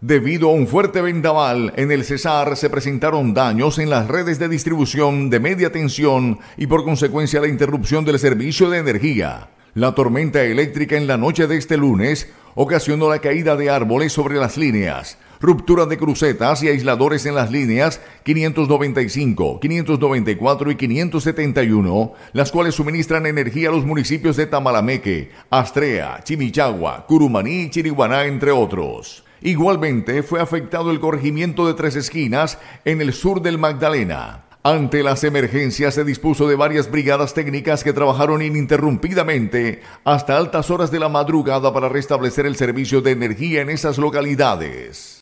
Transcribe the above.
Debido a un fuerte vendaval, en el Cesar se presentaron daños en las redes de distribución de media tensión y por consecuencia la interrupción del servicio de energía. La tormenta eléctrica en la noche de este lunes ocasionó la caída de árboles sobre las líneas, ruptura de crucetas y aisladores en las líneas 595, 594 y 571, las cuales suministran energía a los municipios de Tamalameque, Astrea, Chimichagua, Curumaní y Chiriguaná, entre otros. Igualmente fue afectado el corregimiento de Tres Esquinas en el sur del Magdalena. Ante las emergencias se dispuso de varias brigadas técnicas que trabajaron ininterrumpidamente hasta altas horas de la madrugada para restablecer el servicio de energía en esas localidades.